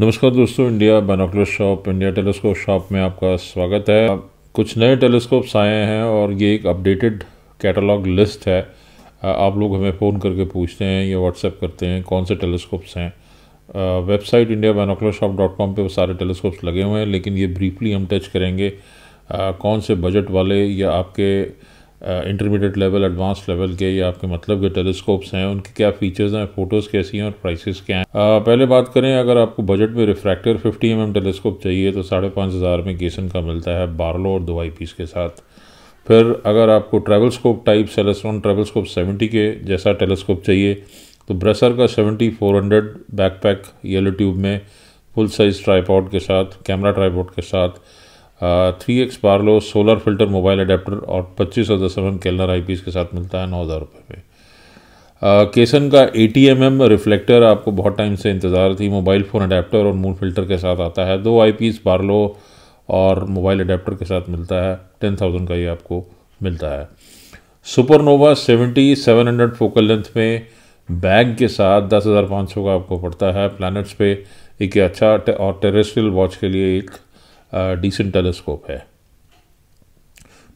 नमस्कार दोस्तों India binocular shop India telescope shop में आपका स्वागत है कुछ नए टेलीस्कोप्स आए हैं और ये एक अपडेटेड कैटलॉग लिस्ट है आप लोग हमें फ़ोन करके पूछते हैं या व्हाट्सएप करते हैं कौन से टेलीस्कोप्स हैं website India binocular shop dot com पर वो सारे टेलीस्कोप्स लगे हुए हैं लेकिन ये ब्रीफली हम टच करेंगे आ, कौन से बजट वाले या आपके इंटरमीडिएट लेवल एडवांस लेवल के या आपके मतलब के टेलीस्कोप्स हैं उनके क्या फीचर्स हैं फ़ोटोज़ कैसी हैं और प्राइसेस क्या हैं uh, पहले बात करें अगर आपको बजट में रिफ्रैक्टर 50 एम mm टेलीस्कोप चाहिए तो साढ़े पाँच हज़ार में गेसन का मिलता है बारलो और दो आई पीस के साथ फिर अगर आपको travel scope type Celestron travel scope seventy के जैसा टेलीस्कोप चाहिए तो ब्रेसर का seventy four hundred backpack yellow tube में फुल साइज़ ट्राईपॉड के साथ कैमरा ट्राईपॉड के साथ three X Barlow solar filter mobile adapter और पच्चीस सौ दस एम एम केलनर आई के साथ मिलता है नौ हज़ार रुपये में केसन का eighty M M reflector आपको बहुत टाइम से इंतज़ार थी मोबाइल फ़ोन अडेप्टर और मून फिल्टर के साथ आता है दो आई पीस पार्लो और मोबाइल अडेप्टर के साथ मिलता है टेन थाउजेंड का ये आपको मिलता है supernova seventy seven hundred focal length में बैग के साथ दस हज़ार पाँच सौ का आपको पड़ता है प्लानट्स पे एक अच्छा और टेरेस्ट्रियल वॉच के लिए एक डिसेंट टेलीस्कोप है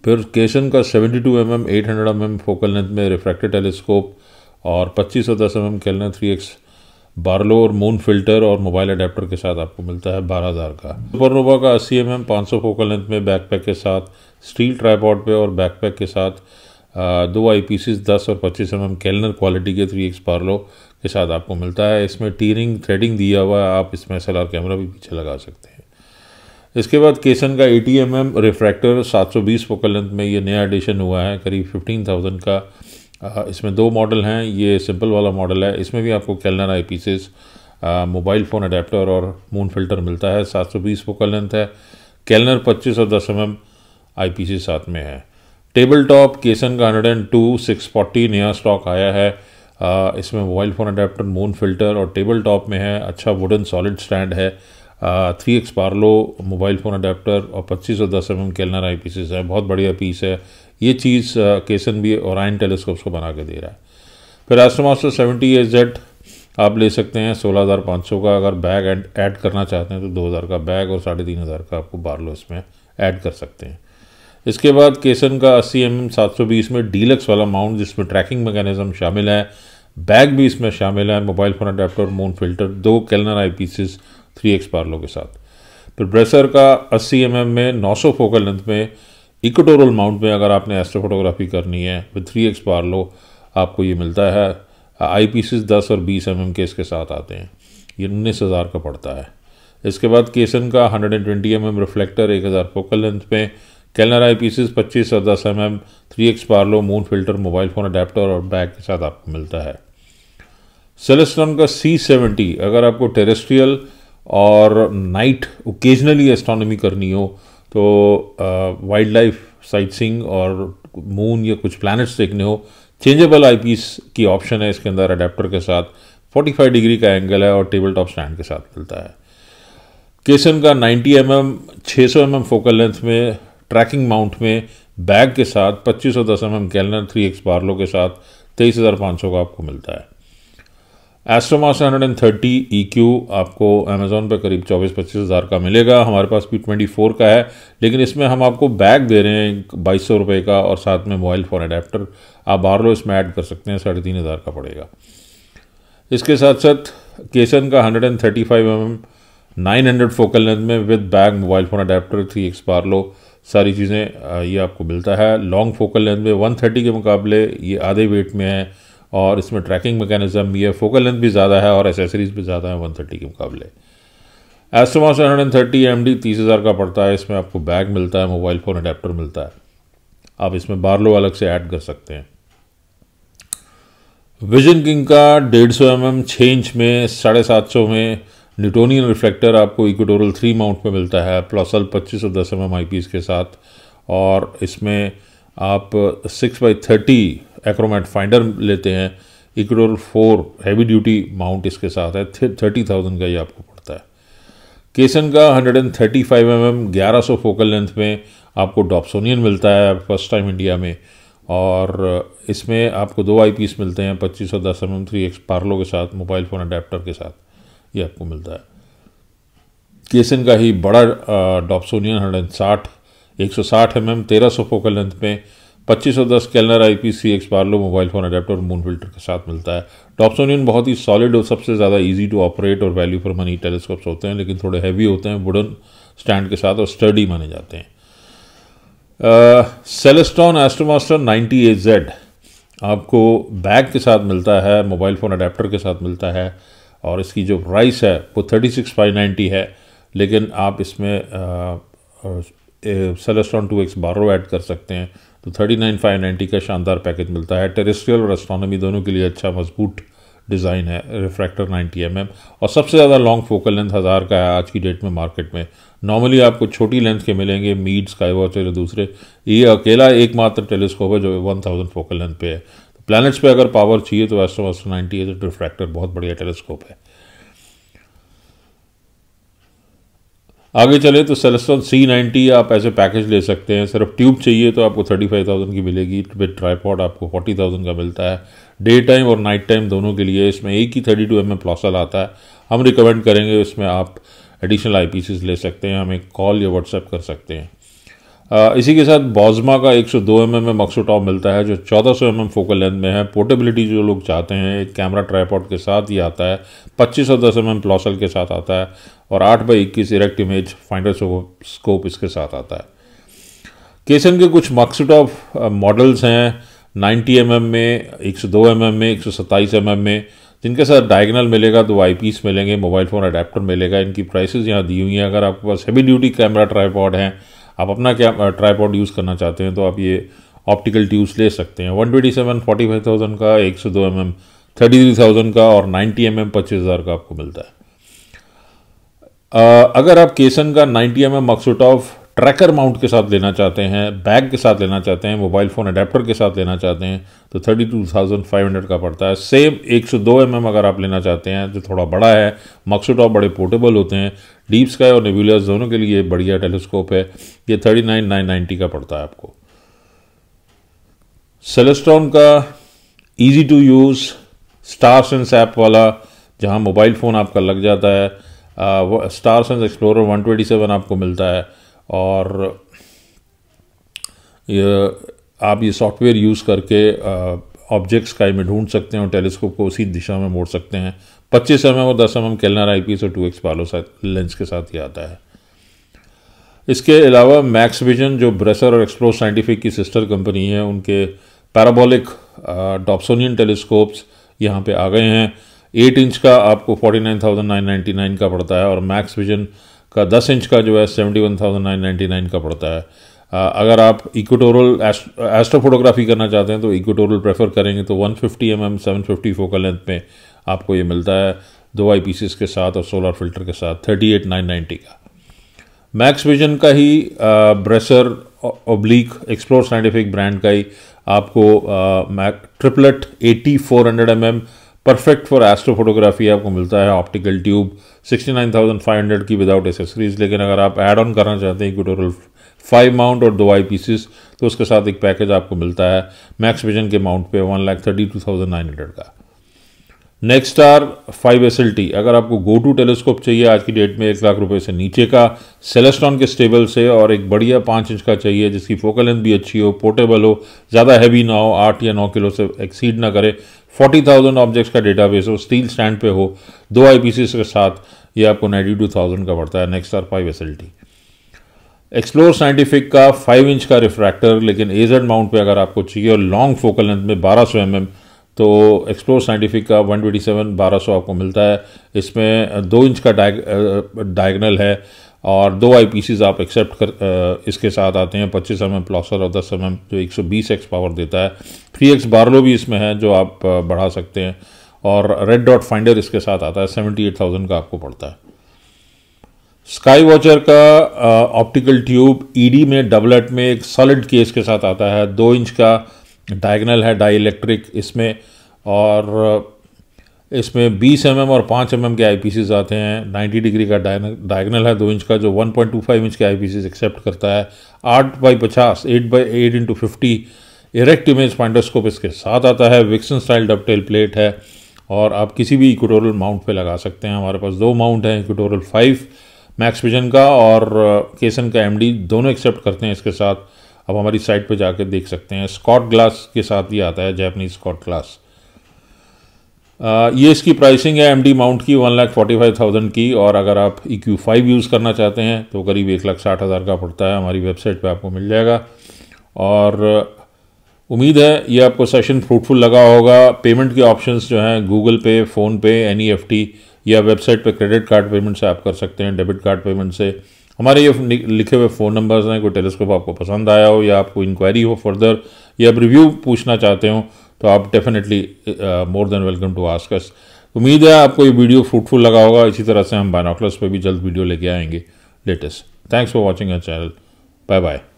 फिर केशन का 72 two M M M hundred focal length में रिफ्रैक्टेड टेलीस्कोप और पच्चीस सौ दस M M Kellner three X Barlow और मून फिल्टर और मोबाइल अडेप्टर के साथ आपको मिलता है बारह हज़ार का सुपरनोवा का 80 एम एम पाँच फोकल लेंथ में बैकपैक के साथ स्टील ट्राईपॉड पे और बैकपैक के साथ दो आई पी दस और पच्चीस एम एम कैलनर क्वालिटी के थ्री एक्स पार्लो के साथ आपको मिलता है इसमें टीरिंग थ्रेडिंग दिया हुआ है आप इसमें एस कैमरा भी पीछे लगा सकते हैं इसके बाद केसन का eighty M M refractor सात सौ बीस फोकल लेंथ में ये नया एडिशन हुआ है करीब फिफ्टीन थाउजेंड का इसमें दो मॉडल हैं ये सिंपल वाला मॉडल है इसमें भी आपको Kellner eyepieces mobile phone adapter और मून फिल्टर मिलता है सात सौ बीस फोकल लेंथ है कैलनर पच्चीस और दस M M eyepieces साथ में है टेबल टॉप केसन का hundred and two six forty नया स्टॉक आया है इसमें mobile phone adapter moon filter और टेबल टॉप में है अच्छा वुडन सॉलिड स्टैंड है three X Barlow mobile phone adapter और पच्चीस और दस M M Kellner eyepieces हैं बहुत बढ़िया पीस है ये चीज़ केसन भी और आइन टेलीस्कोप्स को बना के दे रहा है फिर एस्ट्रोमास्टर सेवेंटी ए जेड आप ले सकते हैं सोलह हज़ार पाँच सौ का अगर बैग ऐड ऐड करना चाहते हैं तो दो हज़ार का बैग और साढ़े तीन हज़ार का आपको बार्लो इसमें ऐड कर सकते हैं इसके बाद केसन का अस्सी एम एम सात सौ बीस में डीलक्स वाला माउंट जिसमें ट्रैकिंग मैकेनिज्म शामिल है बैग भी इसमें शामिल है mobile phone adapter moon filter दो Kellner eyepieces three X Barlow के साथ फिर ब्रेसर का 80 एम mm में 900 फोकल लेंथ में इक्टोरल माउंट में अगर आपने एस्ट्रोफोटोग्राफी करनी है विद थ्री एक्स पार्लो आपको ये मिलता है आई सी दस और बीस एम mm के इसके साथ आते हैं ये उन्नीस हज़ार का पड़ता है इसके बाद केसन का hundred and twenty M M reflector एक हज़ार फोकल लेंथ में कैलनर आई पीसेस पच्चीस और दस M M three X Barlow moon filter mobile phone adapter और बैग के साथ आपको मिलता है सेलेस्ट्रॉन का सी सेवेंटी अगर आपको टेरेस्ट्रियल और नाइट ओकेजनली एस्ट्रोनॉमी करनी हो तो वाइल्ड लाइफ साइट सिंग और मून या कुछ प्लैनेट्स देखने हो चेंजेबल पीस की ऑप्शन है इसके अंदर अडेप्टर के साथ 45 डिग्री का एंगल है और टेबल टॉप स्टैंड के साथ मिलता है केसन का 90 एम एम छः सौ एम एम फोकल लेंथ में ट्रैकिंग माउंट में बैग के साथ पच्चीस सौ दस M M Kellner three X Barlow के साथ तेईस हज़ार पाँच सौ का आपको मिलता है एस्ट्रोमास ई क्यू आपको अमेज़ोन पर करीब चौबीस पच्चीस हज़ार का मिलेगा हमारे पास ट्वेंटी फोर का है लेकिन इसमें हम आपको बैग दे रहे हैं बाईस सौ रुपये का और साथ में मोबाइल फ़ोन अडेप्टर आप लो इसमें ऐड कर सकते हैं साढ़े तीन हज़ार का पड़ेगा इसके साथ साथ केसन का hundred and thirty five M M nine hundred focal length में with bag mobile phone adapter three X लो सारी चीज़ें ये आपको मिलता है लॉन्ग फोकल लेंथ में वन थर्टी के मुकाबले ये आधे वेट में है और इसमें ट्रैकिंग मैकेनिज्म भी है फोकल लेंथ भी ज़्यादा है और एसेसरीज़ भी ज़्यादा है वन थर्टी के मुकाबले AstroMaster one hundred thirty M D तीस हज़ार का पड़ता है इसमें आपको बैग मिलता है मोबाइल फ़ोन अडेप्टर मिलता है आप इसमें बारलो अलग से ऐड कर सकते हैं विजन किंग का डेढ़ सौ एम एम छः इंच में साढ़े सात सौ में न्यूटोनियन रिफ्लेक्टर आपको इक्वेटोरल थ्री माउंट में मिलता है प्लसल पच्चीस सौ दस एम एम आई पीस के साथ और इसमें आप six by thirty achromat finder लेते हैं इक्रोल फोर हैवी ड्यूटी माउंट इसके साथ है थर्टी थाउजेंड का ये आपको पड़ता है केसन का hundred and thirty five M M ग्यारह सौ फोकल लेंथ में आपको डॉप्सोनियन मिलता है फर्स्ट टाइम इंडिया में और uh, इसमें आपको दो आई पीस मिलते हैं पच्चीस सौ दस M M three X Barlow के साथ मोबाइल फ़ोन अडेप्टर के साथ ये आपको मिलता है केसन का ही बड़ा डॉप्सोनियन हंड्रेड एंड साठ एक सौ साठ एम mm, एम तेरह सौ फोकल लेंथ में पच्चीस सौ दस Kellner eyepieces X Barlow mobile phone adapter और मून फिल्टर के साथ मिलता है टॉपसोनियन बहुत ही सॉलिड और सबसे ज़्यादा ईजी टू ऑपरेट और वैल्यू फॉर मनी टेलीस्कोप्स होते हैं लेकिन थोड़े हैवी होते हैं वुडन स्टैंड के साथ और स्टडी माने जाते हैं सेलेस्टॉन एस्ट्रोमास्टर एट जेड आपको बैग के साथ मिलता है मोबाइल फ़ोन अडेप्टर के साथ मिलता है और इसकी जो प्राइस है वो थर्टी सिक्स फाइव नाइन्टी है लेकिन आप इसमें Celestron two X Barlow add कर सकते हैं तो थर्टी नाइन फाइव नाइन्टी का शानदार पैकेज मिलता है टेरेस्ट्रियल और एस्ट्रोनॉमी दोनों के लिए अच्छा मजबूत डिज़ाइन है रिफ्रैक्टर नाइन्टी एम एम और सबसे ज़्यादा लॉन्ग फोकल लेंथ हज़ार का है आज की डेट में मार्केट में नॉर्मली आपको छोटी लेंथ के मिलेंगे मीड स्काई वॉच या दूसरे ये अकेला एकमात्र टेलीस्कोप है जो वन थाउजेंड फोकल लेंथ पे है तो प्लानट्स पे अगर पावर चाहिए तो astro astro ninety eight refractor बहुत बढ़िया टेलीस्कोप है आगे चले तो सेलेस्टॉन सी नाइन्टी आप ऐसे पैकेज ले सकते हैं सिर्फ ट्यूब चाहिए तो आपको थर्टी फाइव थाउजेंड की मिलेगी विद ट्राईपॉड आपको फोर्टी थाउजेंड का मिलता है डे टाइम और नाइट टाइम दोनों के लिए इसमें एक ही thirty two M M Plossl आता है हम रिकमेंड करेंगे इसमें आप एडिशनल आई ले सकते हैं हमें कॉल या व्हाट्सएप कर सकते हैं इसी के साथ बॉजमा का 102 सौ mm में टॉप मिलता है जो 1400 सौ mm फोकल लेंथ में है पोर्टेबिलिटी जो लोग चाहते हैं एक कैमरा ट्राईपॉड के साथ ही आता है 2510 सौ दस एम प्लॉसल के साथ आता है और 8 बाई इक्कीस इरेक्ट इमेज फाइंडर स्कोप इसके साथ आता है केसन के कुछ टॉप मॉडल्स हैं 90 एम mm में 102 सौ mm में 127 एम mm में जिनके साथ डायगनल मिलेगा तो आई पीस मिलेंगे मोबाइल फ़ोन अडेप्टर मिलेगा इनकी प्राइसेस यहाँ दी हुई हैं अगर आपके पास हैवी ड्यूटी कैमरा ट्राईपॉड हैं आप अपना क्या ट्राईपॉड यूज़ करना चाहते हैं तो आप ये ऑप्टिकल ट्यूब्स ले सकते हैं one twenty seven forty five thousand का एक सौ दो M M thirty three thousand का और नाइन्टी एम एम पच्चीस हज़ार का आपको मिलता है आ, अगर आप केसन का ninety M M Maksutov tracker mount के साथ लेना चाहते हैं बैग के साथ लेना चाहते हैं मोबाइल फ़ोन अडेप्टर के साथ लेना चाहते हैं तो thirty two thousand five hundred का पड़ता है सेम एक सौ दो एम एम अगर आप लेना चाहते हैं जो थोड़ा बड़ा है मक्सोटॉप बड़े पोर्टेबल होते हैं डीप स्काई और नेबुलस दोनों के लिए बढ़िया टेलीस्कोप है ये थर्टी नाइन नाइन नाइन्टी का पड़ता है आपको सेलेस्ट्रॉन का easy to use star sense app वाला जहाँ मोबाइल फ़ोन आपका लग जाता है star sense explore one twenty seven आपको मिलता है और ये आप ये सॉफ्टवेयर यूज़ करके ऑब्जेक्ट्स का में ढूंढ सकते हैं और टेलीस्कोप को उसी दिशा में मोड़ सकते हैं पच्चीस एम एम और दस M M Kellner eyepiece और टू एक्स पालो लेंस के साथ ही आता है इसके अलावा मैक्स विजन जो ब्रेसर और एक्सप्लो साइंटिफिक की सिस्टर कंपनी है उनके पैराबोलिक डॉप्सोनियन टेलीस्कोप्स यहाँ पे आ गए हैं एट इंच का आपको forty nine thousand nine ninety nine का पड़ता है और मैक्स विजन का दस इंच का जो है seventy one thousand nine ninety nine का पड़ता है अगर आप इक्वेटोरल फोटोग्राफी करना चाहते हैं तो इक्वेटोरल प्रेफर करेंगे तो 150 fifty M M seven fifty focal length में आपको ये मिलता है दो आई पीसीस के साथ और सोलर फिल्टर के साथ थर्टी एट नाइन नाइन्टी का मैक्स विजन का ही ब्रेसर ओब्लिक एक्सप्लोर साइंटिफिक ब्रांड का ही आपको मैक triplet eighty four hundred M M perfect for astrophotography आपको मिलता है ऑप्टिकल ट्यूब 69,500 की विदाउट एसेसरीज लेकिन अगर आप एड ऑन करना चाहते हैं क्यूटोरल फाइव माउंट और दो आई पीसीस तो उसके साथ एक पैकेज आपको मिलता है मैक्स विजन के माउंट पे one lakh thirty two thousand nine hundred का नेक्स्ट आर फाइव एस अगर आपको गो टू टेलीस्कोप चाहिए आज की डेट में एक लाख रुपए से नीचे का सेलेस्ट्रॉन के स्टेबल से और एक बढ़िया पाँच इंच का चाहिए जिसकी फोकल लेंथ भी अच्छी हो पोर्टेबल हो ज़्यादा हैवी ना हो आठ या नौ किलो से एक्सीड ना करे फोर्टी थाउजेंड ऑब्जेक्ट्स का डेटाबेस हो स्टील स्टैंड पे हो दो आई पी के साथ ये आपको नाइन्टी टू थाउजेंड का पड़ता है next R five S Explore scientific का फाइव इंच का रिफ्रैक्टर लेकिन एजेड माउंट पे अगर आपको चाहिए और लॉन्ग फोकल लेंथ में बारह सौ एम तो एक्सप्लोर साइंटिफिक का 127 1200 आपको मिलता है इसमें दो इंच का डायगनल है और दो आई आप एक्सेप्ट कर इसके साथ आते हैं पच्चीस एम एम प्लॉसर और दस एम एम जो एक सौ बीस एक्स पावर देता है थ्री एक्स बारलो भी इसमें है जो आप बढ़ा सकते हैं और रेड डॉट फाइंडर इसके साथ आता है सेवेंटी एट थाउजेंड का आपको पड़ता है स्काई वॉचर का ऑप्टिकल ट्यूब ईडी में डबलेट में एक सॉलिड केस के साथ आता है दो इंच का डायगनल है डाई इलेक्ट्रिक इसमें और इसमें 20 एम mm और 5 एम mm के आई आते हैं 90 डिग्री का डायगनल है दो इंच का जो 1.25 इंच के आईपीसीस एक्सेप्ट करता है आठ बाई पचास eight by eight into fifty erect image finderscope इसके साथ आता है विक्सन स्टाइल डबटेल प्लेट है और आप किसी भी इक्वेटोरल माउंट पे लगा सकते हैं हमारे पास दो माउंट हैं इक्वेटोरल फाइव मैक्स विजन का और केसन का एम दोनों एक्सेप्ट करते हैं इसके साथ आप हमारी साइट पर जाकर देख सकते हैं स्कॉट ग्लास के साथ ही आता है जैपनीज स्कॉट ग्लास ये इसकी प्राइसिंग है एमडी माउंट की one lakh forty five thousand की और अगर आप ई क्यू फाइव यूज़ करना चाहते हैं तो करीब एक लाख साठ हज़ार का पड़ता है हमारी वेबसाइट पे आपको मिल जाएगा और उम्मीद है ये आपको सेशन फ्रूटफुल लगा होगा पेमेंट के ऑप्शंस जो हैं Google e pay E F T या वेबसाइट पे क्रेडिट कार्ड पेमेंट से आप कर सकते हैं डेबिट कार्ड पेमेंट से हमारे ये लिखे हुए फ़ोन नंबर्स हैं कोई टेलीस्कोप आपको पसंद आया हो या आपको इंक्वायरी हो फर्दर या आप रिव्यू पूछना चाहते हो तो आप definitely more than welcome to आस्कस उम्मीद है आपको ये वीडियो फ्रूटफुल लगा होगा इसी तरह से हम बायनॉकलर्स पर भी जल्द वीडियो लेके आएंगे latest thanks for watching our channel bye bye